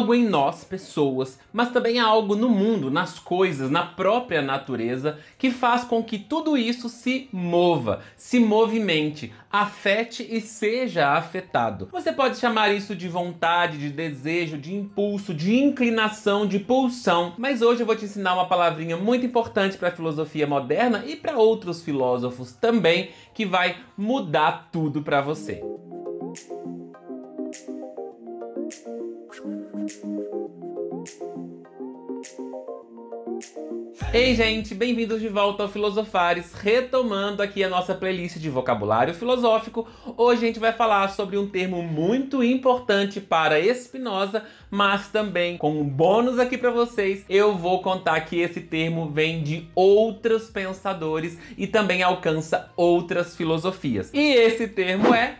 algo em nós, pessoas, mas também há algo no mundo, nas coisas, na própria natureza, que faz com que tudo isso se mova, se movimente, afete e seja afetado. Você pode chamar isso de vontade, de desejo, de impulso, de inclinação, de pulsão, mas hoje eu vou te ensinar uma palavrinha muito importante para a filosofia moderna e para outros filósofos também, que vai mudar tudo para você. Ei, gente, bem-vindos de volta ao Filosofares, retomando aqui a nossa playlist de vocabulário filosófico. Hoje a gente vai falar sobre um termo muito importante para Espinosa, mas também com um bônus aqui para vocês, eu vou contar que esse termo vem de outros pensadores e também alcança outras filosofias. E esse termo é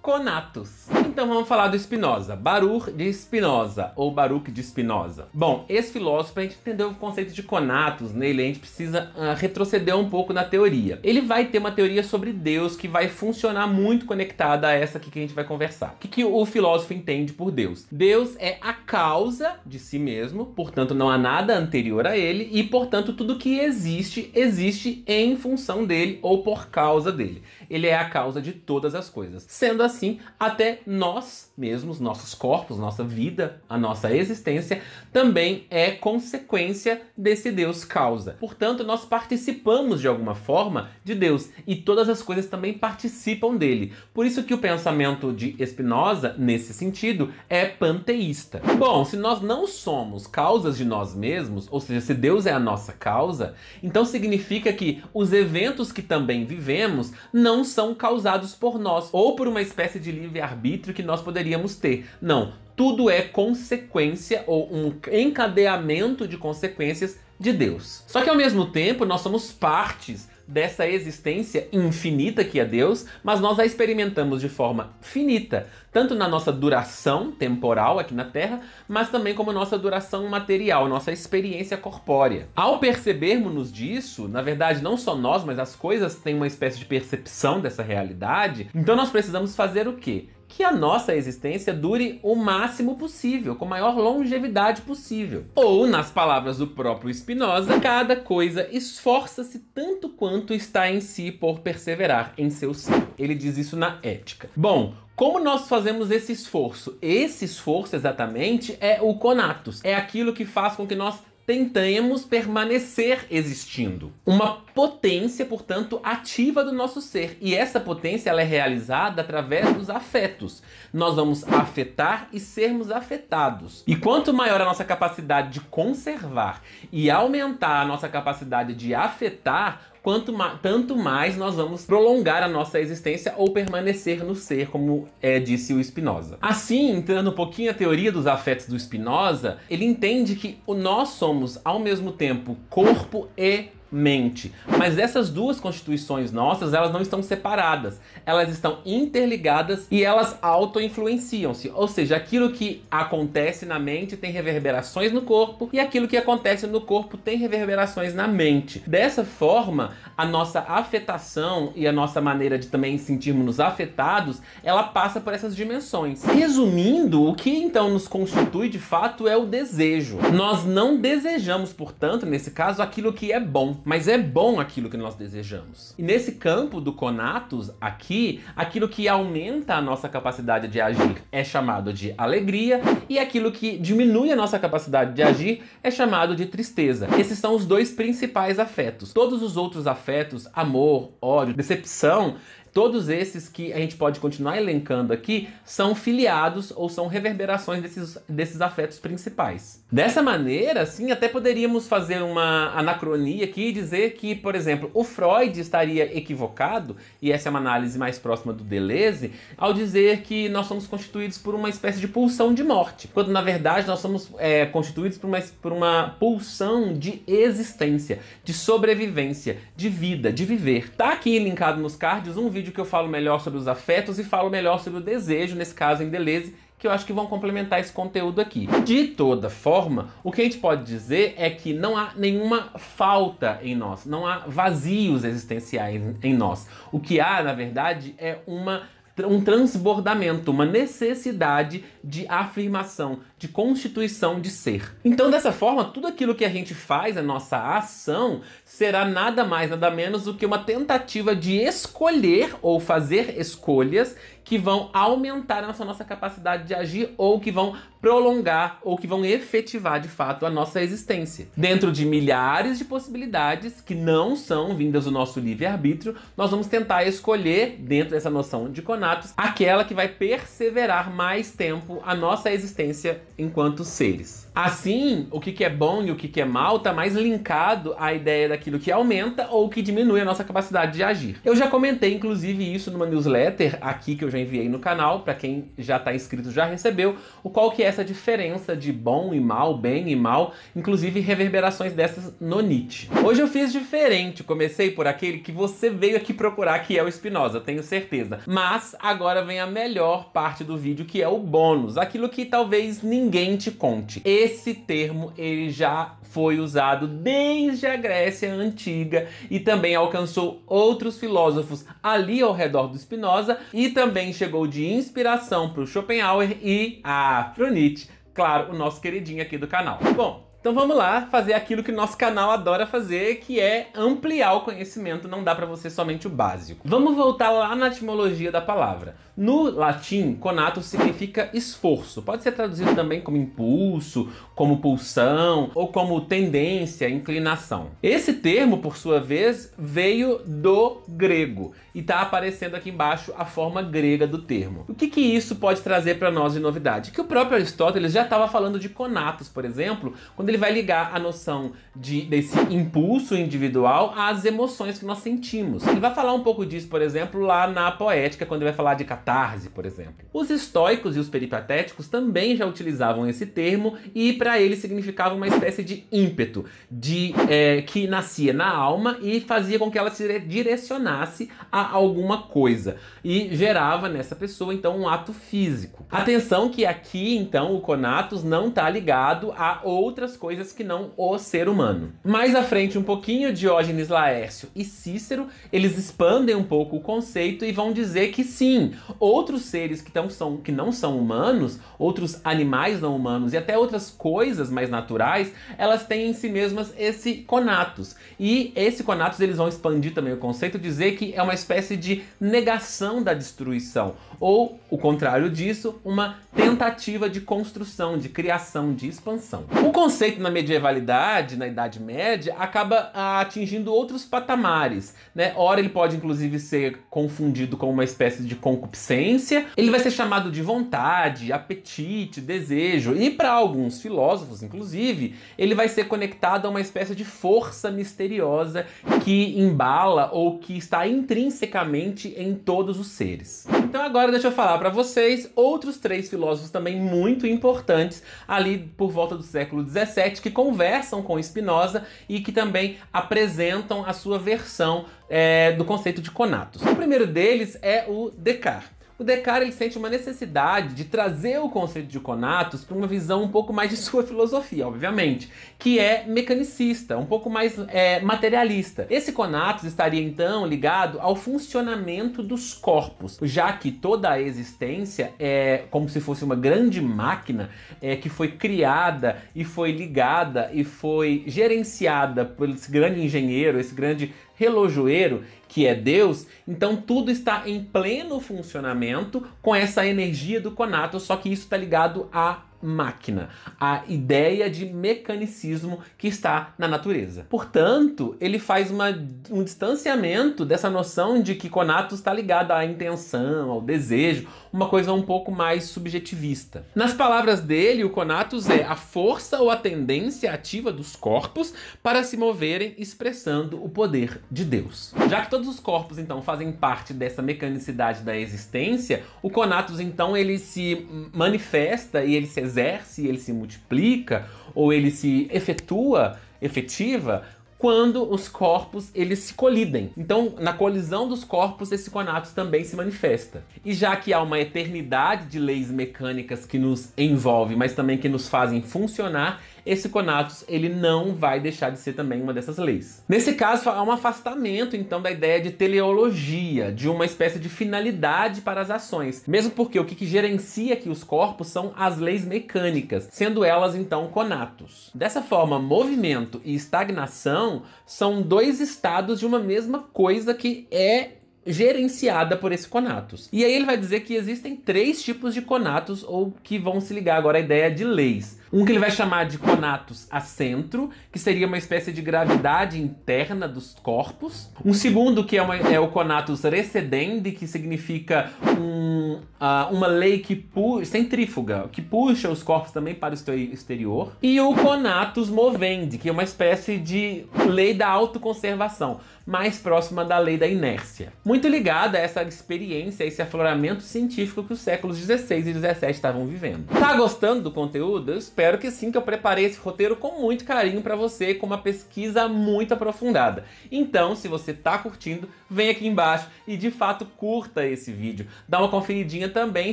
conatos. Então vamos falar do Spinoza. Baruch de Spinoza, ou Baruch de Spinoza. Bom, esse filósofo, a gente entendeu o conceito de conatos nele, a gente precisa uh, retroceder um pouco na teoria. Ele vai ter uma teoria sobre Deus que vai funcionar muito conectada a essa aqui que a gente vai conversar. O que, que o filósofo entende por Deus? Deus é a causa de si mesmo, portanto não há nada anterior a ele e, portanto, tudo que existe, existe em função dele ou por causa dele ele é a causa de todas as coisas. Sendo assim, até nós mesmos, nossos corpos, nossa vida, a nossa existência, também é consequência desse Deus causa. Portanto, nós participamos de alguma forma de Deus e todas as coisas também participam dele. Por isso que o pensamento de Spinoza, nesse sentido, é panteísta. Bom, se nós não somos causas de nós mesmos, ou seja, se Deus é a nossa causa, então significa que os eventos que também vivemos não não são causados por nós ou por uma espécie de livre-arbítrio que nós poderíamos ter. Não, tudo é consequência ou um encadeamento de consequências de Deus. Só que ao mesmo tempo, nós somos partes dessa existência infinita que é Deus, mas nós a experimentamos de forma finita, tanto na nossa duração temporal aqui na Terra, mas também como nossa duração material, nossa experiência corpórea. Ao percebermos disso, na verdade não só nós, mas as coisas têm uma espécie de percepção dessa realidade, então nós precisamos fazer o quê? que a nossa existência dure o máximo possível, com a maior longevidade possível. Ou, nas palavras do próprio Spinoza, cada coisa esforça-se tanto quanto está em si por perseverar em seu ser. Ele diz isso na Ética. Bom, como nós fazemos esse esforço? Esse esforço exatamente é o conatus, é aquilo que faz com que nós tentemos permanecer existindo. Uma potência, portanto, ativa do nosso ser. E essa potência ela é realizada através dos afetos. Nós vamos afetar e sermos afetados. E quanto maior a nossa capacidade de conservar e aumentar a nossa capacidade de afetar, quanto ma tanto mais nós vamos prolongar a nossa existência ou permanecer no ser, como é, disse o Spinoza. Assim, entrando um pouquinho a teoria dos afetos do Spinoza, ele entende que nós somos ao mesmo tempo corpo e mente. Mas essas duas constituições nossas, elas não estão separadas. Elas estão interligadas e elas auto-influenciam-se. Ou seja, aquilo que acontece na mente tem reverberações no corpo e aquilo que acontece no corpo tem reverberações na mente. Dessa forma, a nossa afetação e a nossa maneira de também sentirmos-nos afetados, ela passa por essas dimensões. Resumindo, o que então nos constitui de fato é o desejo. Nós não desejamos, portanto, nesse caso, aquilo que é bom mas é bom aquilo que nós desejamos. E nesse campo do conatus, aqui, aquilo que aumenta a nossa capacidade de agir é chamado de alegria e aquilo que diminui a nossa capacidade de agir é chamado de tristeza. Esses são os dois principais afetos. Todos os outros afetos, amor, ódio, decepção, Todos esses que a gente pode continuar elencando aqui são filiados ou são reverberações desses, desses afetos principais. Dessa maneira, sim, até poderíamos fazer uma anacronia aqui e dizer que, por exemplo, o Freud estaria equivocado, e essa é uma análise mais próxima do Deleuze, ao dizer que nós somos constituídos por uma espécie de pulsão de morte, quando na verdade nós somos é, constituídos por uma, por uma pulsão de existência, de sobrevivência, de vida, de viver. Tá aqui linkado nos cards um vídeo vídeo que eu falo melhor sobre os afetos e falo melhor sobre o desejo, nesse caso em Deleuze, que eu acho que vão complementar esse conteúdo aqui. De toda forma, o que a gente pode dizer é que não há nenhuma falta em nós, não há vazios existenciais em nós. O que há, na verdade, é uma um transbordamento, uma necessidade de afirmação, de constituição de ser. Então, dessa forma, tudo aquilo que a gente faz, a nossa ação, será nada mais, nada menos do que uma tentativa de escolher ou fazer escolhas que vão aumentar essa nossa capacidade de agir ou que vão prolongar ou que vão efetivar de fato a nossa existência. Dentro de milhares de possibilidades que não são vindas do nosso livre-arbítrio, nós vamos tentar escolher, dentro dessa noção de conatos, aquela que vai perseverar mais tempo a nossa existência enquanto seres. Assim, o que, é bom e o que, que é mal está mais linkado à ideia daquilo que aumenta ou que diminui a nossa capacidade de agir. Eu já comentei, inclusive, isso numa newsletter aqui que eu já enviei no canal, para quem já está inscrito já recebeu, o qual que é essa diferença de bom e mal, bem e mal, inclusive reverberações dessas no Nietzsche. Hoje eu fiz diferente, comecei por aquele que você veio aqui procurar, que é o Spinoza, tenho certeza. Mas agora vem a melhor parte do vídeo, que é o bônus, aquilo que talvez ninguém te conte. Esse termo, ele já foi usado desde a Grécia Antiga e também alcançou outros filósofos ali ao redor do Spinoza e também também chegou de inspiração para o Schopenhauer e a Afronite, claro, o nosso queridinho aqui do canal. Bom, então vamos lá fazer aquilo que nosso canal adora fazer, que é ampliar o conhecimento, não dá para você somente o básico. Vamos voltar lá na etimologia da palavra. No latim, conato significa esforço. Pode ser traduzido também como impulso, como pulsão ou como tendência, inclinação. Esse termo, por sua vez, veio do grego e está aparecendo aqui embaixo a forma grega do termo. O que, que isso pode trazer para nós de novidade? Que o próprio Aristóteles já estava falando de conatos, por exemplo, quando ele vai ligar a noção de, desse impulso individual às emoções que nós sentimos. Ele vai falar um pouco disso, por exemplo, lá na Poética, quando ele vai falar de catarse, por exemplo. Os estoicos e os peripatéticos também já utilizavam esse termo e para ele significava uma espécie de ímpeto, de é, que nascia na alma e fazia com que ela se direcionasse a alguma coisa e gerava nessa pessoa então um ato físico. Atenção que aqui então o conatus não está ligado a outras coisas que não o ser humano. Mais à frente um pouquinho Diógenes Laércio e Cícero, eles expandem um pouco o conceito e vão dizer que sim, outros seres que, tão, são, que não são humanos, outros animais não humanos e até outras coisas mais naturais, elas têm em si mesmas esse conatus. E esse conatus eles vão expandir também o conceito, dizer que é uma espécie espécie de negação da destruição, ou, o contrário disso, uma tentativa de construção, de criação, de expansão. O conceito na medievalidade, na Idade Média, acaba ah, atingindo outros patamares. Né? Ora, ele pode inclusive ser confundido com uma espécie de concupiscência, ele vai ser chamado de vontade, apetite, desejo, e para alguns filósofos, inclusive, ele vai ser conectado a uma espécie de força misteriosa que embala ou que está intrínseca intrinsecamente em todos os seres. Então agora deixa eu falar para vocês outros três filósofos também muito importantes ali por volta do século 17 que conversam com Spinoza e que também apresentam a sua versão é, do conceito de conatos. O primeiro deles é o Descartes o Descartes ele sente uma necessidade de trazer o conceito de conatos para uma visão um pouco mais de sua filosofia, obviamente, que é mecanicista, um pouco mais é, materialista. Esse conatos estaria então ligado ao funcionamento dos corpos, já que toda a existência é como se fosse uma grande máquina é, que foi criada e foi ligada e foi gerenciada por esse grande engenheiro, esse grande relojoeiro, que é Deus, então tudo está em pleno funcionamento com essa energia do conato, só que isso está ligado a máquina, a ideia de mecanicismo que está na natureza. Portanto, ele faz uma, um distanciamento dessa noção de que Conatus está ligado à intenção, ao desejo, uma coisa um pouco mais subjetivista. Nas palavras dele, o Conatus é a força ou a tendência ativa dos corpos para se moverem expressando o poder de Deus. Já que todos os corpos então fazem parte dessa mecanicidade da existência, o Conatus então ele se manifesta e ele se exerce, ele se multiplica ou ele se efetua, efetiva quando os corpos eles se colidem. Então, na colisão dos corpos, esse conato também se manifesta. E já que há uma eternidade de leis mecânicas que nos envolve, mas também que nos fazem funcionar, esse conatus ele não vai deixar de ser também uma dessas leis. Nesse caso, há um afastamento então da ideia de teleologia, de uma espécie de finalidade para as ações, mesmo porque o que, que gerencia aqui os corpos são as leis mecânicas, sendo elas então conatos. Dessa forma, movimento e estagnação são dois estados de uma mesma coisa que é gerenciada por esse conatus. E aí ele vai dizer que existem três tipos de conatos ou que vão se ligar agora à ideia de leis. Um que ele vai chamar de conatos acentro, que seria uma espécie de gravidade interna dos corpos. Um segundo que é, uma, é o conatus recedendi, que significa um, uh, uma lei que puxa, centrífuga, que puxa os corpos também para o exterior. E o conatus movendi, que é uma espécie de lei da autoconservação, mais próxima da lei da inércia. Muito ligada a essa experiência, a esse afloramento científico que os séculos 16 e 17 estavam vivendo. Tá gostando do conteúdo? Eu espero espero que sim, que eu preparei esse roteiro com muito carinho para você, com uma pesquisa muito aprofundada. Então, se você tá curtindo, vem aqui embaixo e de fato curta esse vídeo. Dá uma conferidinha também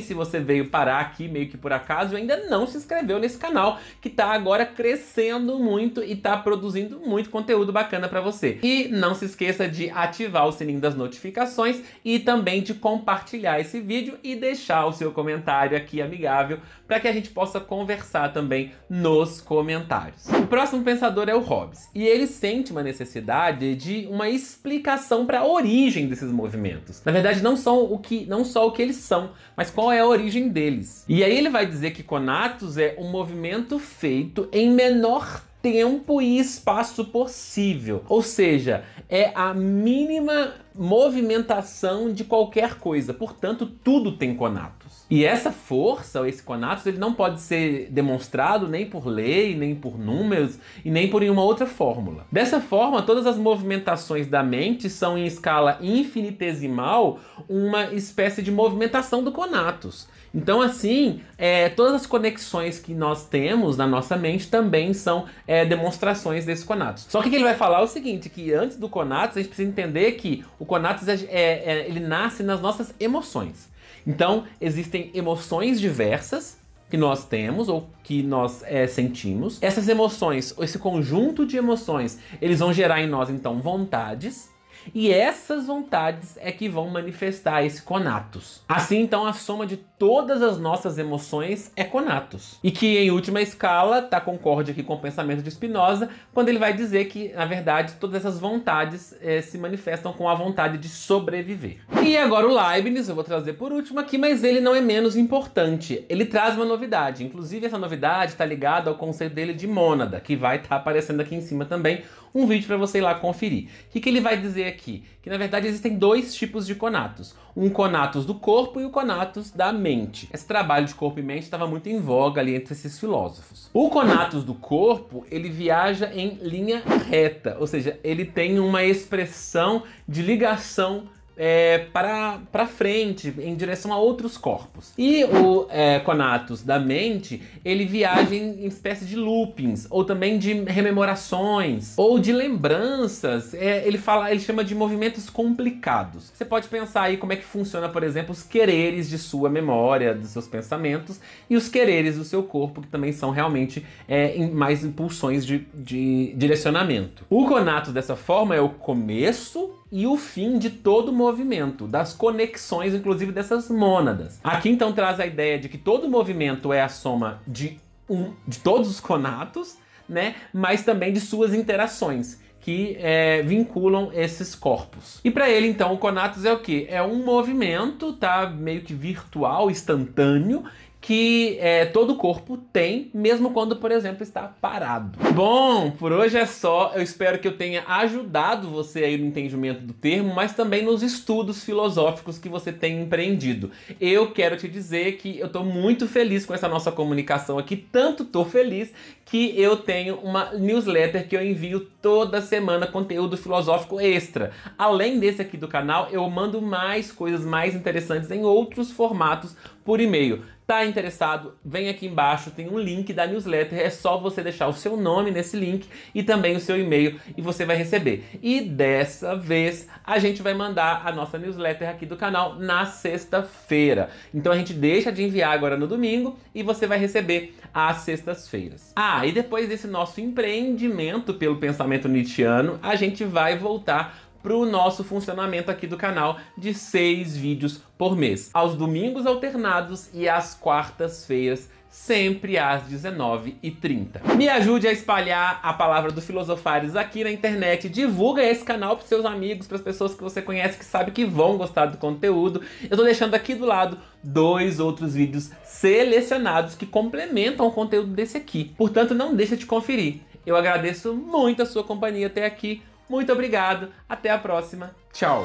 se você veio parar aqui meio que por acaso e ainda não se inscreveu nesse canal, que tá agora crescendo muito e tá produzindo muito conteúdo bacana para você. E não se esqueça de ativar o sininho das notificações e também de compartilhar esse vídeo e deixar o seu comentário aqui amigável para que a gente possa conversar também também nos comentários. O próximo pensador é o Hobbes, e ele sente uma necessidade de uma explicação para a origem desses movimentos. Na verdade, não só o que não só o que eles são, mas qual é a origem deles. E aí ele vai dizer que Conatos é um movimento feito em menor tempo e espaço possível. Ou seja, é a mínima movimentação de qualquer coisa. Portanto, tudo tem conatos. E essa força, ou esse conatos, ele não pode ser demonstrado nem por lei, nem por números e nem por nenhuma outra fórmula. Dessa forma, todas as movimentações da mente são em escala infinitesimal uma espécie de movimentação do conatos. Então, assim, é, todas as conexões que nós temos na nossa mente também são é, demonstrações desse conatos. Só que ele vai falar é o seguinte, que antes do conatos, a gente precisa entender que o conatos, é, é, é, ele nasce nas nossas emoções. Então, existem emoções diversas, que nós temos ou que nós é, sentimos. Essas emoções, esse conjunto de emoções, eles vão gerar em nós então vontades. E essas vontades é que vão manifestar esse conatos. Assim, então, a soma de todas as nossas emoções é Conatos. E que, em última escala, tá concorde aqui com o pensamento de Spinoza, quando ele vai dizer que, na verdade, todas essas vontades é, se manifestam com a vontade de sobreviver. E agora o Leibniz, eu vou trazer por último aqui, mas ele não é menos importante. Ele traz uma novidade. Inclusive, essa novidade está ligada ao conceito dele de mônada, que vai estar tá aparecendo aqui em cima também. Um vídeo para você ir lá conferir. O que, que ele vai dizer aqui? que na verdade existem dois tipos de conatos. Um conatos do corpo e o conatos da mente. Esse trabalho de corpo e mente estava muito em voga ali entre esses filósofos. O conatos do corpo, ele viaja em linha reta, ou seja, ele tem uma expressão de ligação é, para, para frente, em direção a outros corpos. E o é, conatus da mente, ele viaja em, em, espécie de loopings, ou também de rememorações, ou de lembranças. É, ele, fala, ele chama de movimentos complicados. Você pode pensar aí como é que funciona, por exemplo, os quereres de sua memória, dos seus pensamentos, e os quereres do seu corpo, que também são realmente é, mais impulsões de, de direcionamento. O conatus dessa forma é o começo e o fim de todo o movimento, das conexões, inclusive dessas mônadas. Aqui então traz a ideia de que todo movimento é a soma de, um, de todos os conatos, né? Mas também de suas interações que é, vinculam esses corpos. E para ele, então, o conatos é o que? É um movimento, tá? Meio que virtual, instantâneo, que é, todo corpo tem, mesmo quando, por exemplo, está parado. Bom, por hoje é só. Eu espero que eu tenha ajudado você aí no entendimento do termo, mas também nos estudos filosóficos que você tem empreendido. Eu quero te dizer que eu estou muito feliz com essa nossa comunicação aqui, tanto estou feliz que eu tenho uma newsletter que eu envio toda semana conteúdo filosófico extra. Além desse aqui do canal, eu mando mais coisas mais interessantes em outros formatos por e-mail. Tá interessado? Vem aqui embaixo, tem um link da newsletter, é só você deixar o seu nome nesse link e também o seu e-mail e você vai receber. E dessa vez a gente vai mandar a nossa newsletter aqui do canal na sexta-feira. Então a gente deixa de enviar agora no domingo e você vai receber às sextas-feiras. Ah, e depois desse nosso empreendimento pelo pensamento nietzscheano, a gente vai voltar para o nosso funcionamento aqui do canal de seis vídeos por mês, aos domingos alternados e às quartas-feiras sempre às 19h30. Me ajude a espalhar a palavra do Filosofares aqui na internet, divulga esse canal para seus amigos, para as pessoas que você conhece que sabe que vão gostar do conteúdo. Eu estou deixando aqui do lado dois outros vídeos selecionados que complementam o conteúdo desse aqui. Portanto, não deixa de conferir. Eu agradeço muito a sua companhia até aqui. Muito obrigado, até a próxima, tchau!